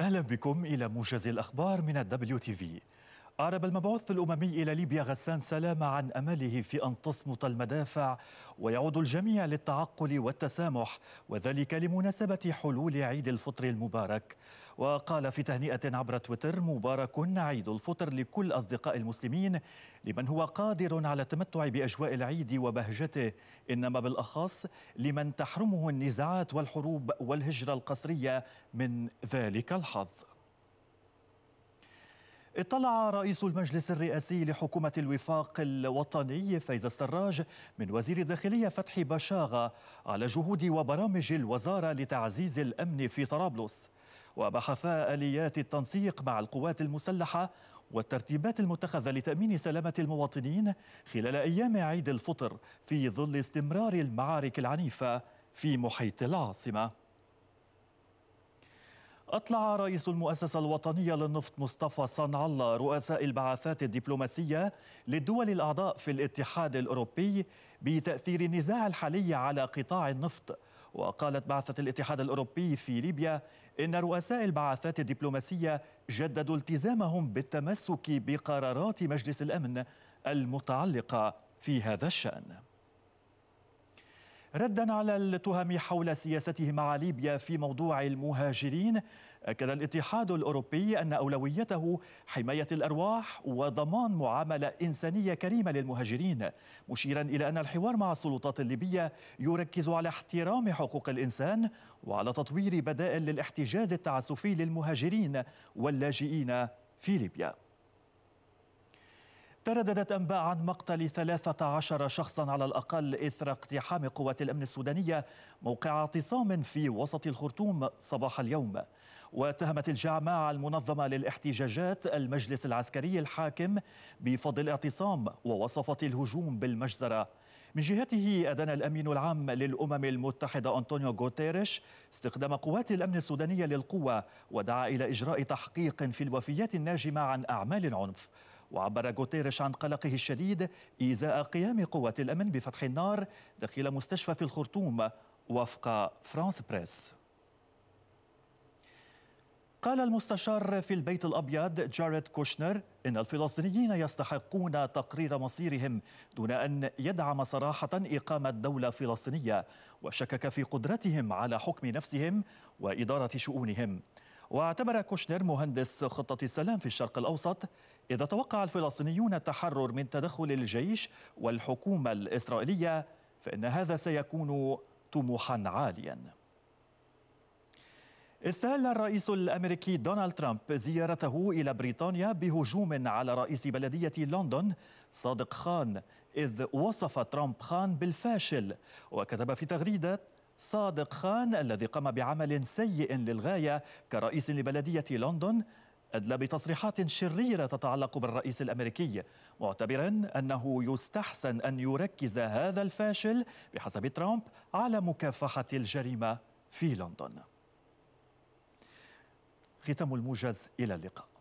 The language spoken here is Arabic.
أهلا بكم إلى موجز الأخبار من الدبليو تي في أعرب المبعوث الأممي إلى ليبيا غسان سلام عن أمله في أن تصمت المدافع ويعود الجميع للتعقل والتسامح وذلك لمناسبة حلول عيد الفطر المبارك وقال في تهنئة عبر تويتر مبارك عيد الفطر لكل أصدقاء المسلمين لمن هو قادر على التمتع بأجواء العيد وبهجته إنما بالأخص لمن تحرمه النزاعات والحروب والهجرة القسرية من ذلك الحظ اطلع رئيس المجلس الرئاسي لحكومة الوفاق الوطني فايز السراج من وزير الداخلية فتحي بشاغة على جهود وبرامج الوزارة لتعزيز الأمن في طرابلس وبحثا آليات التنسيق مع القوات المسلحة والترتيبات المتخذة لتأمين سلامة المواطنين خلال أيام عيد الفطر في ظل استمرار المعارك العنيفة في محيط العاصمة أطلع رئيس المؤسسة الوطنية للنفط مصطفى صنع الله رؤساء البعثات الدبلوماسية للدول الأعضاء في الاتحاد الأوروبي بتأثير النزاع الحالي على قطاع النفط وقالت بعثة الاتحاد الأوروبي في ليبيا إن رؤساء البعثات الدبلوماسية جددوا التزامهم بالتمسك بقرارات مجلس الأمن المتعلقة في هذا الشأن ردا على التهم حول سياسته مع ليبيا في موضوع المهاجرين اكد الاتحاد الاوروبي ان اولويته حمايه الارواح وضمان معامله انسانيه كريمه للمهاجرين مشيرا الى ان الحوار مع السلطات الليبيه يركز على احترام حقوق الانسان وعلى تطوير بدائل للاحتجاز التعسفي للمهاجرين واللاجئين في ليبيا ترددت أنباء عن مقتل 13 شخصا على الأقل إثر اقتحام قوات الأمن السودانية موقع اعتصام في وسط الخرطوم صباح اليوم واتهمت الجامعة المنظمة للاحتجاجات المجلس العسكري الحاكم بفضل الاعتصام ووصفت الهجوم بالمجزرة من جهته أدان الأمين العام للأمم المتحدة أنطونيو غوتيريش استخدام قوات الأمن السودانية للقوة ودعا إلى إجراء تحقيق في الوفيات الناجمة عن أعمال العنف وعبر غوتيريش عن قلقه الشديد إزاء قيام قوات الأمن بفتح النار داخل مستشفى في الخرطوم وفق فرانس بريس قال المستشار في البيت الأبيض جاريد كوشنر إن الفلسطينيين يستحقون تقرير مصيرهم دون أن يدعم صراحة إقامة دولة فلسطينية وشكك في قدرتهم على حكم نفسهم وإدارة شؤونهم واعتبر كوشنر مهندس خطة السلام في الشرق الأوسط إذا توقع الفلسطينيون التحرر من تدخل الجيش والحكومة الإسرائيلية فإن هذا سيكون طموحا عاليا استهل الرئيس الامريكي دونالد ترامب زيارته الى بريطانيا بهجوم على رئيس بلديه لندن صادق خان اذ وصف ترامب خان بالفاشل وكتب في تغريده صادق خان الذي قام بعمل سيء للغاية كرئيس لبلدية لندن أدلى بتصريحات شريرة تتعلق بالرئيس الأمريكي معتبرا أنه يستحسن أن يركز هذا الفاشل بحسب ترامب على مكافحة الجريمة في لندن ختام الموجز إلى اللقاء